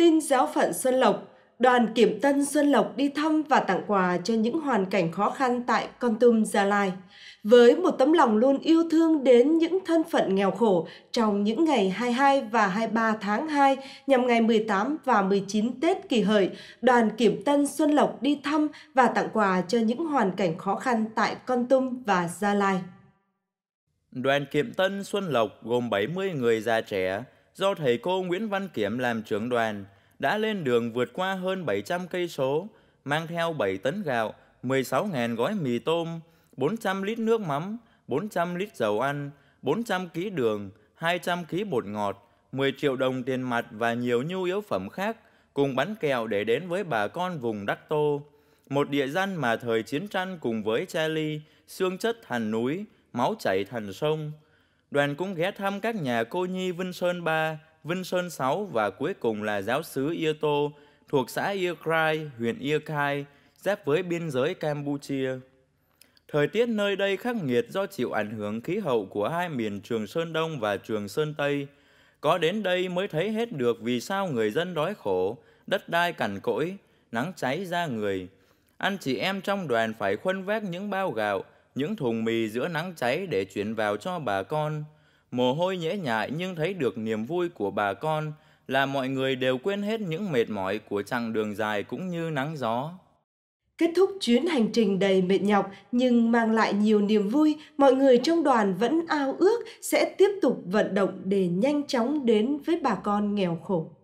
Tin giáo phận Xuân Lộc, đoàn kiểm tân Xuân Lộc đi thăm và tặng quà cho những hoàn cảnh khó khăn tại Con Tum, Gia Lai. Với một tấm lòng luôn yêu thương đến những thân phận nghèo khổ trong những ngày 22 và 23 tháng 2 nhằm ngày 18 và 19 Tết kỳ hợi, đoàn kiểm tân Xuân Lộc đi thăm và tặng quà cho những hoàn cảnh khó khăn tại Con Tum và Gia Lai. Đoàn kiểm tân Xuân Lộc gồm 70 người già trẻ, do thầy cô Nguyễn Văn Kiểm làm trưởng đoàn, đã lên đường vượt qua hơn 700 cây số, mang theo 7 tấn gạo, 16.000 gói mì tôm, 400 lít nước mắm, 400 lít dầu ăn, 400 kg đường, 200 kg bột ngọt, 10 triệu đồng tiền mặt và nhiều nhu yếu phẩm khác, cùng bánh kẹo để đến với bà con vùng Đắc Tô. Một địa danh mà thời chiến tranh cùng với Charlie, xương chất thành núi, máu chảy thành sông, đoàn cũng ghé thăm các nhà cô nhi Vinh Sơn 3, Vinh Sơn 6 và cuối cùng là giáo xứ Ia Tô thuộc xã Ia Krai, huyện Ia Khai, giáp với biên giới Campuchia. Thời tiết nơi đây khắc nghiệt do chịu ảnh hưởng khí hậu của hai miền Trường Sơn Đông và Trường Sơn Tây. Có đến đây mới thấy hết được vì sao người dân đói khổ, đất đai cằn cỗi, nắng cháy ra người. Anh chị em trong đoàn phải khuân vác những bao gạo, những thùng mì giữa nắng cháy để chuyển vào cho bà con. Mồ hôi nhễ nhại nhưng thấy được niềm vui của bà con là mọi người đều quên hết những mệt mỏi của chặng đường dài cũng như nắng gió. Kết thúc chuyến hành trình đầy mệt nhọc nhưng mang lại nhiều niềm vui, mọi người trong đoàn vẫn ao ước sẽ tiếp tục vận động để nhanh chóng đến với bà con nghèo khổ.